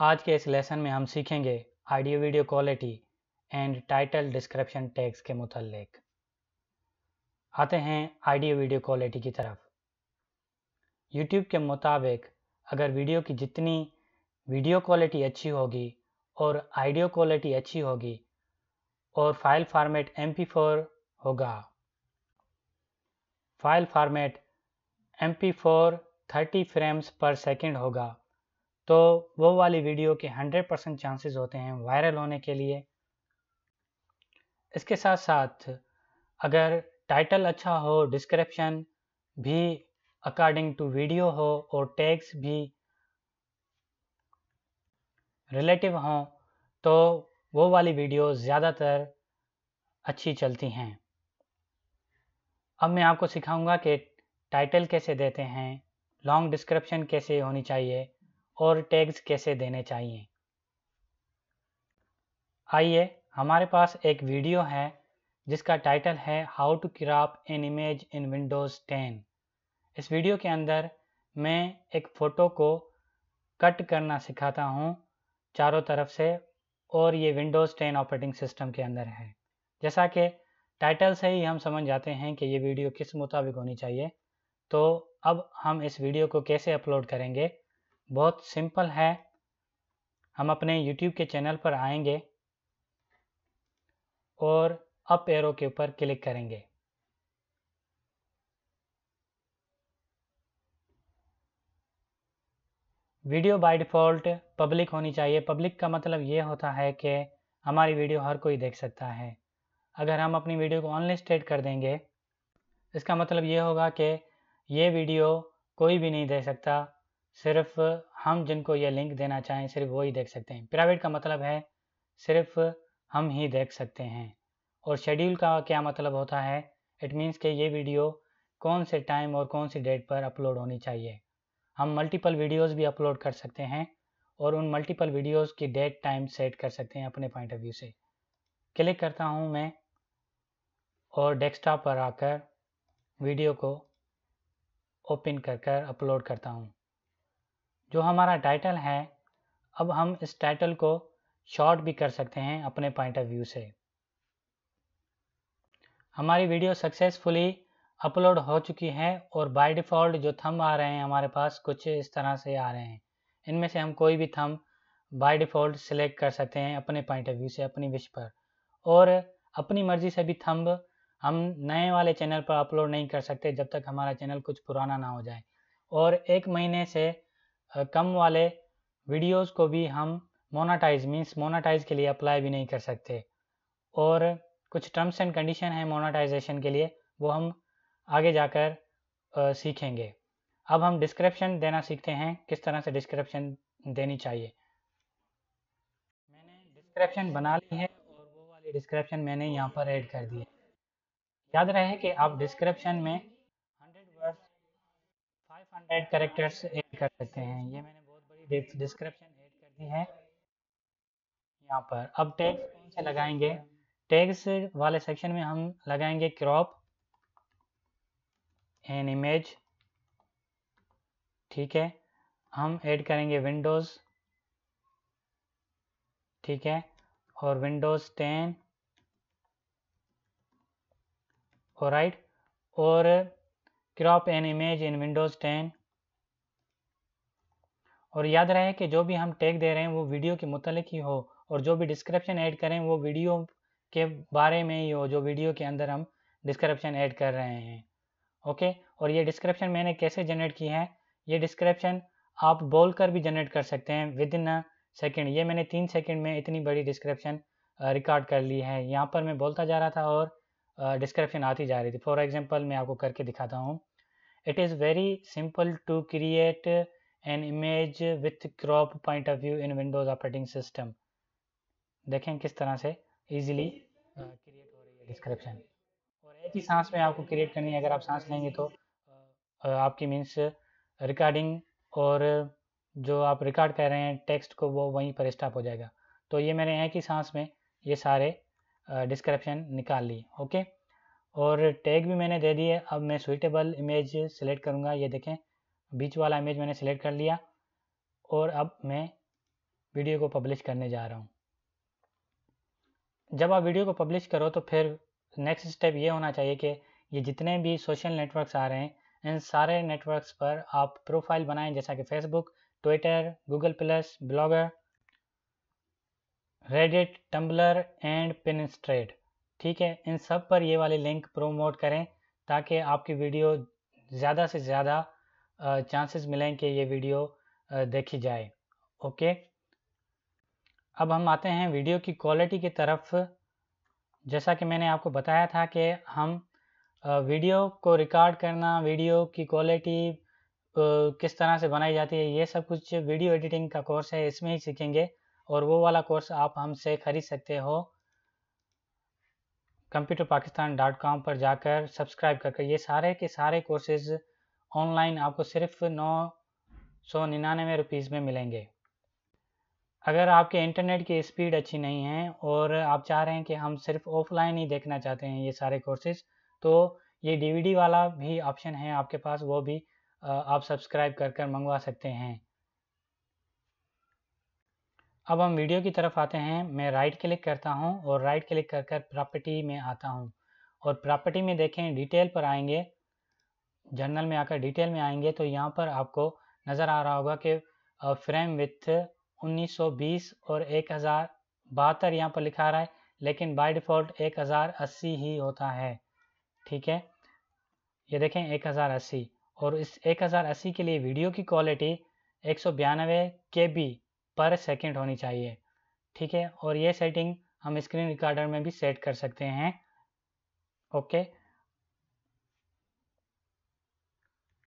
आज के इस लेसन में हम सीखेंगे audio video quality and title description tags के मुतलक आते हैं ऑडियो वीडियो क्वालिटी की तरफ यूट्यूब के मुताबिक अगर वीडियो की जितनी वीडियो क्वालिटी अच्छी होगी और ऑडियो क्वालिटी अच्छी होगी और फाइल फॉर्मेट एम होगा file format M P four thirty frames per second होगा तो वो वाली वीडियो के 100 परसेंट चांसेस होते हैं वायरल होने के लिए इसके साथ साथ अगर टाइटल अच्छा हो डिस्क्रिप्शन भी अकॉर्डिंग टू वीडियो हो और टैग्स भी रिलेटिव हों तो वो वाली वीडियो ज़्यादातर अच्छी चलती हैं अब मैं आपको सिखाऊंगा कि टाइटल कैसे देते हैं लॉन्ग डिस्क्रिप्शन कैसे होनी चाहिए और टैग्स कैसे देने चाहिए आइए हमारे पास एक वीडियो है जिसका टाइटल है how to crop an image in Windows 10 इस वीडियो के अंदर मैं एक फ़ोटो को कट करना सिखाता हूँ चारों तरफ से और ये विंडोज़ 10 ऑपरेटिंग सिस्टम के अंदर है जैसा कि टाइटल से ही हम समझ जाते हैं कि ये वीडियो किस मुताबिक होनी चाहिए तो अब हम इस वीडियो को कैसे अपलोड करेंगे बहुत सिंपल है हम अपने YouTube के चैनल पर आएंगे और अप एरो के ऊपर क्लिक करेंगे वीडियो बाय डिफ़ॉल्ट पब्लिक होनी चाहिए पब्लिक का मतलब ये होता है कि हमारी वीडियो हर कोई देख सकता है अगर हम अपनी वीडियो को ऑनलिस्टेड कर देंगे इसका मतलब ये होगा कि ये वीडियो कोई भी नहीं देख सकता सिर्फ हम जिनको ये लिंक देना चाहें सिर्फ वही देख सकते हैं प्राइवेट का मतलब है सिर्फ हम ही देख सकते हैं और शेड्यूल का क्या मतलब होता है इट मीन्स कि ये वीडियो कौन से टाइम और कौन सी डेट पर अपलोड होनी चाहिए हम मल्टीपल वीडियोस भी अपलोड कर सकते हैं और उन मल्टीपल वीडियोस की डेट टाइम सेट कर सकते हैं अपने पॉइंट ऑफ व्यू से क्लिक करता हूँ मैं और डेस्कटॉप पर आकर वीडियो को ओपन कर कर अपलोड करता हूँ जो हमारा टाइटल है अब हम इस टाइटल को शॉर्ट भी कर सकते हैं अपने पॉइंट ऑफ व्यू से हमारी वीडियो सक्सेसफुली अपलोड हो चुकी है और बाय डिफ़ॉल्ट जो थंब आ रहे हैं हमारे पास कुछ इस तरह से आ रहे हैं इनमें से हम कोई भी थंब बाय डिफ़ॉल्ट सिलेक्ट कर सकते हैं अपने पॉइंट ऑफ व्यू से अपनी विश पर और अपनी मर्ज़ी से भी थंब हम नए वाले चैनल पर अपलोड नहीं कर सकते जब तक हमारा चैनल कुछ पुराना ना हो जाए और एक महीने से कम वाले वीडियोस को भी हम मोनाटाइज मीन्स मोनाटाइज के लिए अप्लाई भी नहीं कर सकते और कुछ टर्म्स एंड कंडीशन हैं मोनाटाइजेशन के लिए वो हम आगे जाकर सीखेंगे अब हम डिस्क्रिप्शन देना सीखते हैं किस तरह से डिस्क्रिप्शन देनी चाहिए मैंने डिस्क्रिप्शन बना ली है और वो वाली डिस्क्रिप्शन मैंने यहाँ पर ऐड कर दी है याद रहे कि आप डिस्क्रिप्शन में ऐड करेक्टर्स ऐड कर सकते हैं ये मैंने बहुत बड़ी डिस्क्रिप्शन ऐड कर दी है यहाँ पर अब टैग्स कौन से लगाएंगे टैग्स वाले सेक्शन में हम लगाएंगे क्रॉप एन इमेज ठीक है हम ऐड करेंगे विंडोज़ ठीक है और विंडोज़ टेन और राइट और crop an image in Windows ten और याद रहे कि जो भी हम टैग दे रहे हैं वो वीडियो के मुतलिक ही हो और जो भी डिस्क्रिप्शन ऐड करें वो वीडियो के बारे में ही हो जो वीडियो के अंदर हम डिस्क्रिप्शन ऐड कर रहे हैं ओके और ये डिस्क्रिप्शन मैंने कैसे जनरेट की है ये डिस्क्रिप्शन आप बोल कर भी जनरेट कर सकते हैं विद इन अ सेकेंड ये मैंने तीन सेकेंड में इतनी बड़ी डिस्क्रिप्शन रिकॉर्ड कर ली है यहाँ पर मैं बोलता जा रहा था और डिस्क्रिप्शन आती जा रही थी फॉर एग्जाम्पल मैं आपको करके दिखाता हूँ it is very simple to create an image with crop point of view in Windows operating system देखें किस तरह से easily क्रिएट uh, हो रही है डिस्क्रिप्शन और एक ही सांस में आपको क्रिएट करनी है अगर आप सांस लेंगे तो uh, uh, आपकी मीन्स रिकॉर्डिंग और जो आप रिकॉर्ड कर रहे हैं टेक्स्ट को वो वहीं पर स्टॉप हो जाएगा तो ये मैंने एक ही सांस में ये सारे डिस्क्रिप्शन निकाल ली ओके और टैग भी मैंने दे दिए अब मैं सुइटेबल इमेज सेलेक्ट करूँगा ये देखें बीच वाला इमेज मैंने सेलेक्ट कर लिया और अब मैं वीडियो को पब्लिश करने जा रहा हूँ जब आप वीडियो को पब्लिश करो तो फिर नेक्स्ट स्टेप ये होना चाहिए कि ये जितने भी सोशल नेटवर्क्स आ रहे हैं इन सारे नेटवर्क्स पर आप प्रोफाइल बनाएं जैसा कि Facebook Twitter Google plus Blogger Reddit Tumblr and pin ठीक है इन सब पर ये वाले लिंक प्रोमोट करें ताकि आपकी वीडियो ज़्यादा से ज़्यादा चांसेस मिलें कि ये वीडियो देखी जाए ओके अब हम आते हैं वीडियो की क्वालिटी की तरफ जैसा कि मैंने आपको बताया था कि हम वीडियो को रिकॉर्ड करना वीडियो की क्वालिटी किस तरह से बनाई जाती है ये सब कुछ वीडियो एडिटिंग का कोर्स है इसमें ही सीखेंगे और वो वाला कोर्स आप हमसे खरीद सकते हो कंप्यूटर पाकिस्तान डॉट कॉम पर जाकर सब्सक्राइब करके ये सारे के सारे कोर्सेज़ ऑनलाइन आपको सिर्फ नौ सौ निन्यानवे रुपीज़ में मिलेंगे अगर आपके इंटरनेट की स्पीड अच्छी नहीं है और आप चाह रहे हैं कि हम सिर्फ ऑफलाइन ही देखना चाहते हैं ये सारे कोर्सेज तो ये डीवीडी वाला भी ऑप्शन है आपके पास वो भी आप सब्सक्राइब कर कर मंगवा सकते हैं अब हम वीडियो की तरफ आते हैं मैं राइट क्लिक करता हूं और राइट क्लिक कर कर प्रॉपर्टी में आता हूं और प्रॉपर्टी में देखें डिटेल पर आएंगे जर्नल में आकर डिटेल में आएंगे तो यहाँ पर आपको नज़र आ रहा होगा कि फ्रेम विथ 1920 और एक हज़ार बहत्तर यहाँ पर लिखा रहा है लेकिन बाय डिफ़ॉल्ट एक हज़ार अस्सी ही होता है ठीक है ये देखें एक हज़ार अस्सी और इस एक हज़ार अस्सी के लिए वीडियो की क्वालिटी एक सौ बयानवे के बी पर सेकेंड होनी चाहिए ठीक है और ये सेटिंग हम स्क्रीन रिकॉर्डर में भी सेट कर सकते हैं ओके